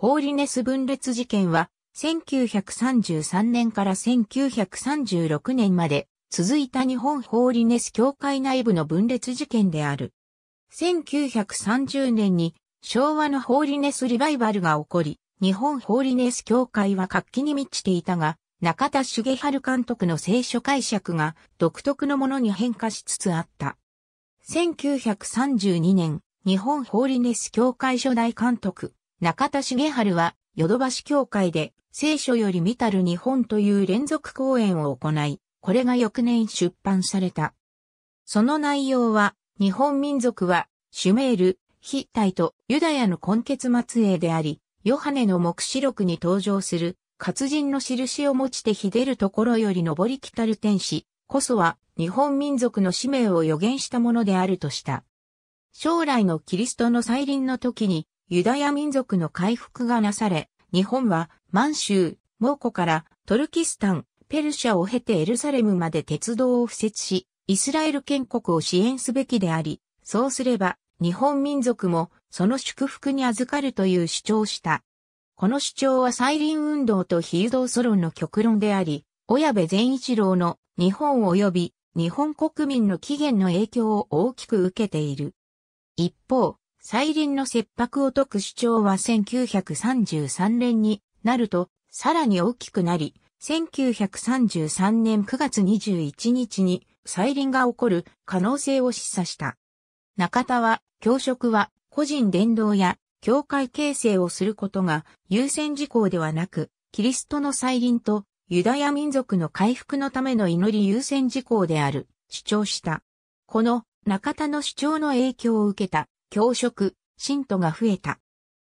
ホーリネス分裂事件は、1933年から1936年まで続いた日本ホーリネス協会内部の分裂事件である。1930年に昭和のホーリネスリバイバルが起こり、日本ホーリネス協会は活気に満ちていたが、中田茂春監督の聖書解釈が独特のものに変化しつつあった。1932年、日本ホーリネス協会初代監督、中田茂春は、ヨドバシ協会で、聖書より見たる日本という連続講演を行い、これが翌年出版された。その内容は、日本民族は、シュメール、ヒッタイとユダヤの根結末裔であり、ヨハネの目視録に登場する、活人の印を持ちて秀でるところより登り来たる天使、こそは日本民族の使命を予言したものであるとした。将来のキリストの再臨の時にユダヤ民族の回復がなされ、日本は満州、蒙古からトルキスタン、ペルシャを経てエルサレムまで鉄道を敷設し、イスラエル建国を支援すべきであり、そうすれば日本民族もその祝福に預かるという主張をした。この主張は再臨運動と非誘導ソロンの極論であり、親部善一郎の日本及び日本国民の起源の影響を大きく受けている。一方、再臨の切迫を解く主張は1933年になると、さらに大きくなり、1933年9月21日に再臨が起こる可能性を示唆した。中田は、教職は個人伝道や教会形成をすることが優先事項ではなく、キリストの再臨とユダヤ民族の回復のための祈り優先事項である、主張した。この中田の主張の影響を受けた教職、信徒が増えた。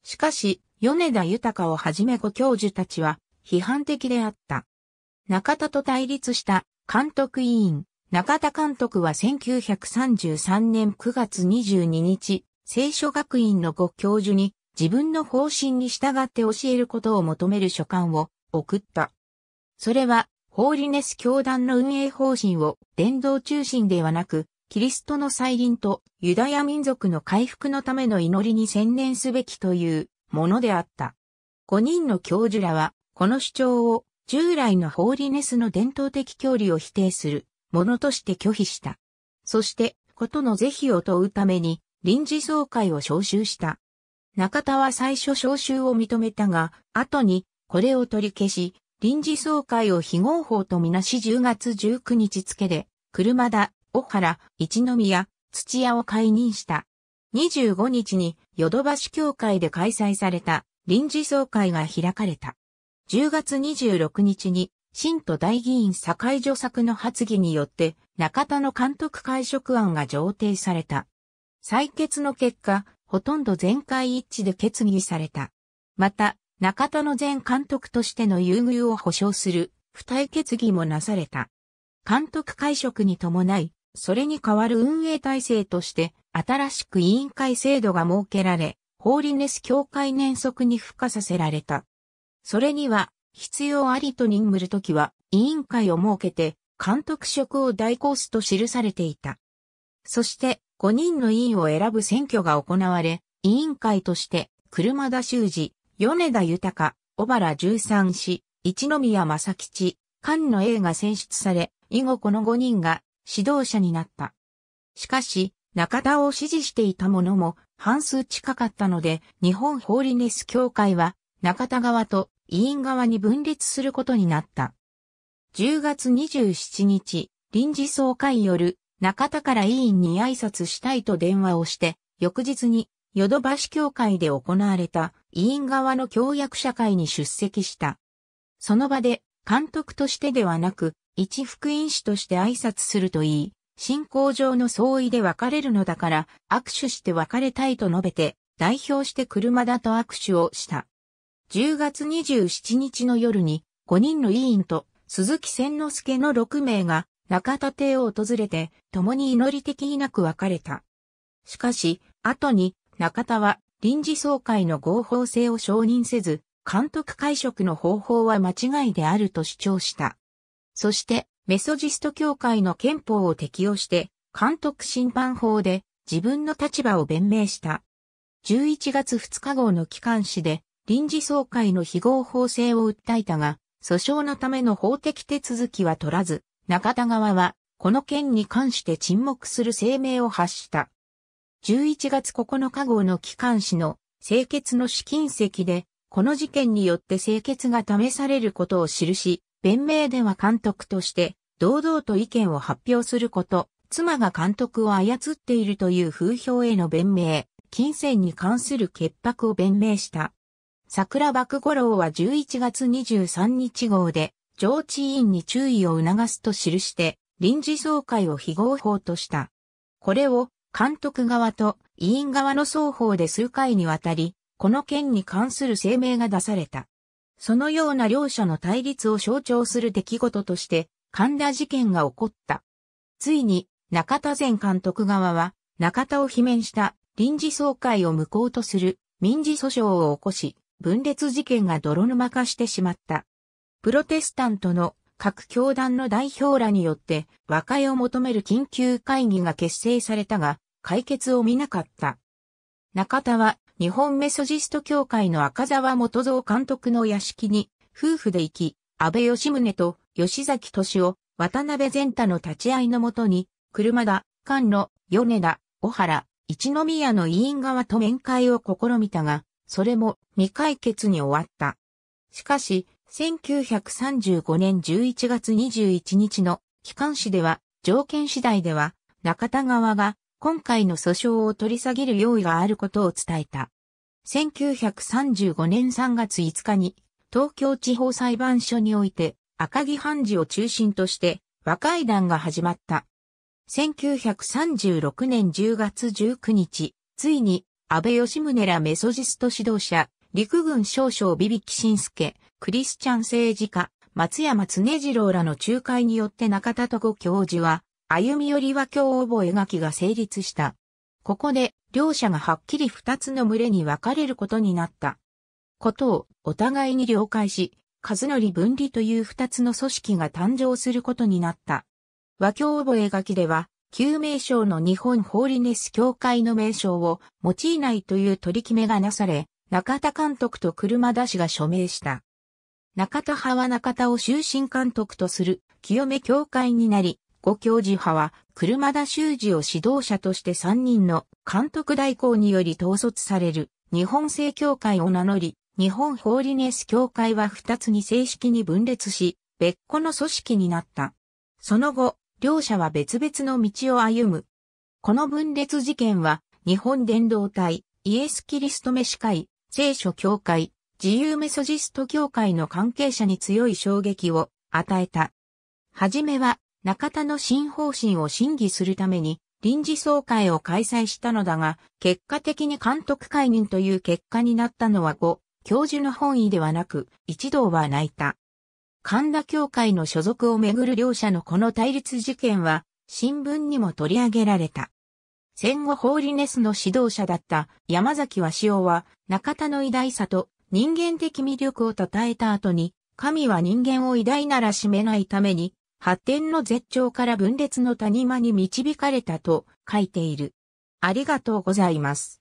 しかし、米田豊をはじめご教授たちは批判的であった。中田と対立した監督委員、中田監督は1933年9月22日、聖書学院のご教授に自分の方針に従って教えることを求める書簡を送った。それは、ホーリネス教団の運営方針を伝道中心ではなく、キリストの再臨とユダヤ民族の回復のための祈りに専念すべきというものであった。5人の教授らは、この主張を従来のホーリネスの伝統的教理を否定するものとして拒否した。そして、ことの是非を問うために臨時総会を招集した。中田は最初招集を認めたが、後にこれを取り消し、臨時総会を非合法とみなし10月19日付で、車田、小原、一宮、土屋を解任した。25日にヨドバシ協会で開催された臨時総会が開かれた。10月26日に新都大議員堺助作の発議によって中田の監督解職案が上呈された。採決の結果、ほとんど全会一致で決議された。また、中田の前監督としての優遇を保障する付帯決議もなされた。監督解職に伴い、それに代わる運営体制として、新しく委員会制度が設けられ、ホーリネス協会年則に付加させられた。それには、必要ありと任務るときは、委員会を設けて、監督職を代行すと記されていた。そして、5人の委員を選ぶ選挙が行われ、委員会として、車田修二、米田豊、小原十三氏、一宮正吉、菅野英が選出され、以後この5人が指導者になった。しかし、中田を支持していた者も半数近かったので、日本ホーリネス協会は中田側と委員側に分裂することになった。10月27日、臨時総会夜、中田から委員に挨拶したいと電話をして、翌日にヨドバシ協会で行われた委員側の協約社会に出席した。その場で監督としてではなく、一福音師として挨拶するといい、信仰上の相違で別れるのだから握手して別れたいと述べて、代表して車だと握手をした。10月27日の夜に5人の委員と鈴木千之助の6名が中田邸を訪れて共に祈り的になく別れた。しかし、後に中田は臨時総会の合法性を承認せず、監督会食の方法は間違いであると主張した。そして、メソジスト教会の憲法を適用して、監督審判法で自分の立場を弁明した。11月2日号の機関誌で、臨時総会の非合法性を訴えたが、訴訟のための法的手続きは取らず、中田側は、この件に関して沈黙する声明を発した。11月9日号の機関誌の清潔の試金石で、この事件によって清潔が試されることを記し、弁明では監督として堂々と意見を発表すること、妻が監督を操っているという風評への弁明、金銭に関する潔白を弁明した。桜幕五郎は11月23日号で、上智委員に注意を促すと記して、臨時総会を非合法とした。これを、監督側と委員側の双方で数回にわたり、この件に関する声明が出された。そのような両者の対立を象徴する出来事として、神田事件が起こった。ついに、中田前監督側は、中田を罷免した臨時総会を無効とする民事訴訟を起こし、分裂事件が泥沼化してしまった。プロテスタントの各教団の代表らによって和解を求める緊急会議が結成されたが、解決を見なかった。中田は日本メソジスト協会の赤沢元蔵監督の屋敷に、夫婦で行き、安倍義宗と吉崎敏夫、渡辺善太の立ち会いのもとに、車田、菅野、米田、小原、一宮の委員側と面会を試みたが、それも未解決に終わった。しかし、1935年11月21日の機関紙では、条件次第では、中田側が今回の訴訟を取り下げる用意があることを伝えた。1935年3月5日に、東京地方裁判所において、赤木判事を中心として、和解談が始まった。1936年10月19日、ついに、安倍義宗らメソジスト指導者、陸軍少将ビビキシンスケ、クリスチャン政治家、松山常次郎らの仲介によって中田とご教授は、歩み寄りは共覚書が成立した。ここで、両者がはっきり二つの群れに分かれることになった。ことを、お互いに了解し、和則分離という二つの組織が誕生することになった。和教覚書では、旧名称の日本ホーリネス協会の名称を用いないという取り決めがなされ、中田監督と車田氏が署名した。中田派は中田を終身監督とする清め協会になり、後教授派は、車田修二を指導者として三人の監督代行により統率される日本正教会を名乗り、日本ホーリネス教会は二つに正式に分裂し、別個の組織になった。その後、両者は別々の道を歩む。この分裂事件は、日本伝道隊、イエス・キリストメシ会、聖書教会、自由メソジスト教会の関係者に強い衝撃を与えた。はじめは中田の新方針を審議するために臨時総会を開催したのだが、結果的に監督解任という結果になったのは5、教授の本意ではなく、一同は泣いた。神田教会の所属をめぐる両者のこの対立事件は、新聞にも取り上げられた。戦後ホーリネスの指導者だった山崎鷲潮は、中田の偉大さと人間的魅力を称えた後に、神は人間を偉大ならしめないために、発展の絶頂から分裂の谷間に導かれたと書いている。ありがとうございます。